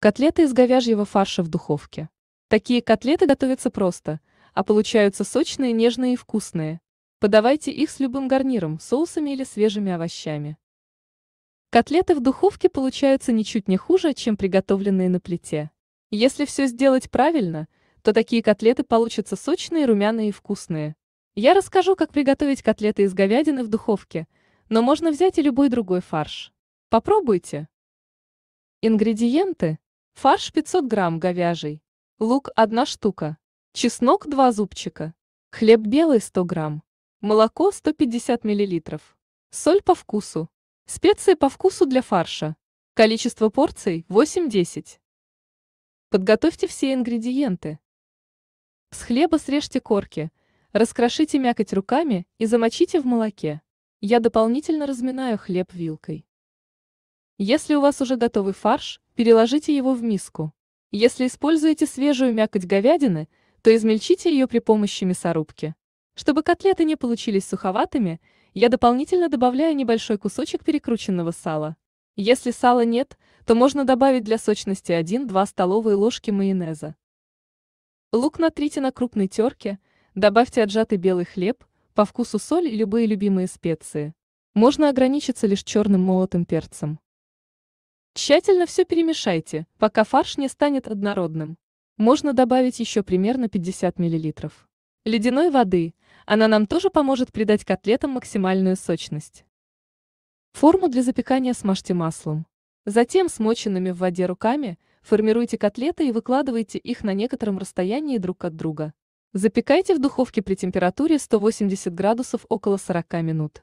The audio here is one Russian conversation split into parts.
Котлеты из говяжьего фарша в духовке. Такие котлеты готовятся просто, а получаются сочные, нежные и вкусные. Подавайте их с любым гарниром, соусами или свежими овощами. Котлеты в духовке получаются ничуть не хуже, чем приготовленные на плите. Если все сделать правильно, то такие котлеты получатся сочные, румяные и вкусные. Я расскажу, как приготовить котлеты из говядины в духовке, но можно взять и любой другой фарш. Попробуйте. Ингредиенты Фарш 500 грамм говяжий. Лук – 1 штука. Чеснок – 2 зубчика. Хлеб белый – 100 грамм. Молоко – 150 миллилитров. Соль по вкусу. Специи по вкусу для фарша. Количество порций – 8-10. Подготовьте все ингредиенты. С хлеба срежьте корки, раскрошите мякоть руками и замочите в молоке. Я дополнительно разминаю хлеб вилкой. Если у вас уже готовый фарш, Переложите его в миску. Если используете свежую мякоть говядины, то измельчите ее при помощи мясорубки. Чтобы котлеты не получились суховатыми, я дополнительно добавляю небольшой кусочек перекрученного сала. Если сала нет, то можно добавить для сочности 1-2 столовые ложки майонеза. Лук натрите на крупной терке, добавьте отжатый белый хлеб, по вкусу соль и любые любимые специи. Можно ограничиться лишь черным молотым перцем. Тщательно все перемешайте, пока фарш не станет однородным. Можно добавить еще примерно 50 мл. Ледяной воды, она нам тоже поможет придать котлетам максимальную сочность. Форму для запекания смажьте маслом. Затем смоченными в воде руками формируйте котлеты и выкладывайте их на некотором расстоянии друг от друга. Запекайте в духовке при температуре 180 градусов около 40 минут.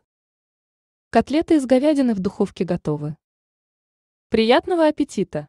Котлеты из говядины в духовке готовы. Приятного аппетита!